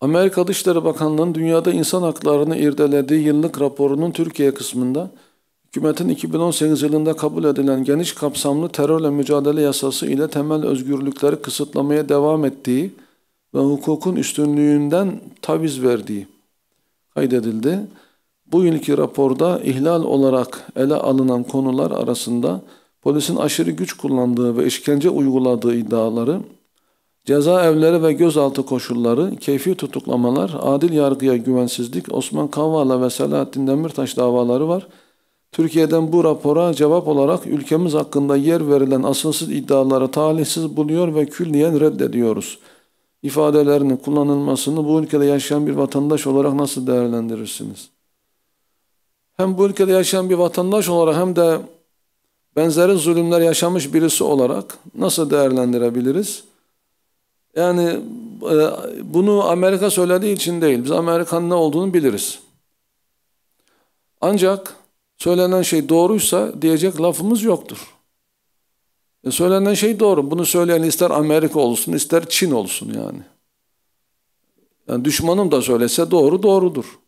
Amerika Dışişleri Bakanlığı'nın dünyada insan haklarını irdelediği yıllık raporunun Türkiye kısmında hükümetin 2018 yılında kabul edilen geniş kapsamlı terörle mücadele yasası ile temel özgürlükleri kısıtlamaya devam ettiği ve hukukun üstünlüğünden taviz verdiği kaydedildi. Bu yılki raporda ihlal olarak ele alınan konular arasında polisin aşırı güç kullandığı ve işkence uyguladığı iddiaları Ceza evleri ve gözaltı koşulları, keyfi tutuklamalar, adil yargıya güvensizlik, Osman Kavala ve Selahattin Demirtaş davaları var. Türkiye'den bu rapora cevap olarak ülkemiz hakkında yer verilen asılsız iddiaları talihsiz buluyor ve külliyen reddediyoruz. İfadelerinin kullanılmasını bu ülkede yaşayan bir vatandaş olarak nasıl değerlendirirsiniz? Hem bu ülkede yaşayan bir vatandaş olarak hem de benzeri zulümler yaşamış birisi olarak nasıl değerlendirebiliriz? Yani e, bunu Amerika söylediği için değil. Biz Amerika'nın ne olduğunu biliriz. Ancak söylenen şey doğruysa diyecek lafımız yoktur. E söylenen şey doğru. Bunu söyleyen ister Amerika olsun ister Çin olsun yani. yani düşmanım da söylese doğru doğrudur.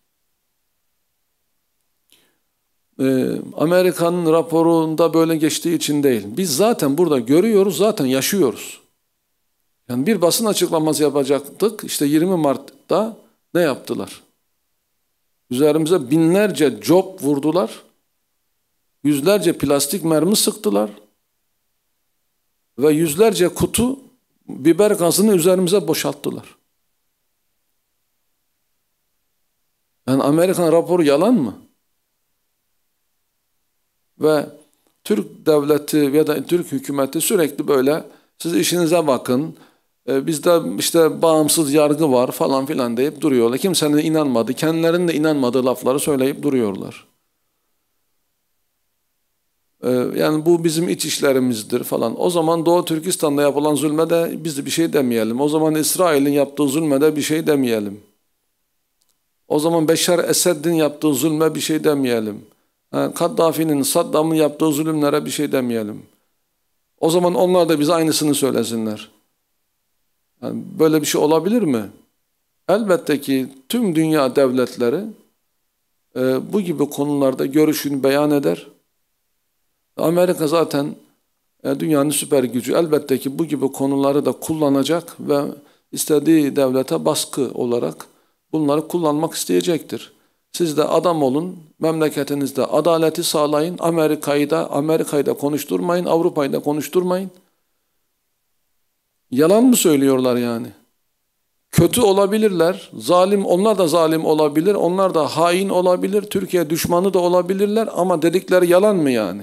E, Amerika'nın raporunda böyle geçtiği için değil. Biz zaten burada görüyoruz, zaten yaşıyoruz. Yani bir basın açıklaması yapacaktık. İşte 20 Mart'ta ne yaptılar? Üzerimize binlerce cop vurdular. Yüzlerce plastik mermi sıktılar. Ve yüzlerce kutu biber gazını üzerimize boşalttılar. Yani Amerikan raporu yalan mı? Ve Türk devleti ya da Türk hükümeti sürekli böyle siz işinize bakın, e, bizde işte bağımsız yargı var falan filan deyip duruyorlar. Kimsenin inanmadı, kendilerinin de inanmadığı lafları söyleyip duruyorlar. E, yani bu bizim iç işlerimizdir falan. O zaman Doğu Türkistan'da yapılan zulme de biz de bir şey demeyelim. O zaman İsrail'in yaptığı zulme de bir şey demeyelim. O zaman Beşer Esed'in yaptığı zulme bir şey demeyelim. Kaddafi'nin, Saddam'ın yaptığı zulümlere bir şey demeyelim. O zaman onlar da bize aynısını söylesinler. Yani böyle bir şey olabilir mi? Elbette ki tüm dünya devletleri e, bu gibi konularda görüşünü beyan eder. Amerika zaten e, dünyanın süper gücü. Elbette ki bu gibi konuları da kullanacak ve istediği devlete baskı olarak bunları kullanmak isteyecektir. Siz de adam olun, memleketinizde adaleti sağlayın, Amerika'yı da Amerika'yı da konuşturmayın, Avrupa'yı da konuşturmayın. Yalan mı söylüyorlar yani? Kötü olabilirler, zalim, onlar da zalim olabilir, onlar da hain olabilir, Türkiye düşmanı da olabilirler ama dedikleri yalan mı yani?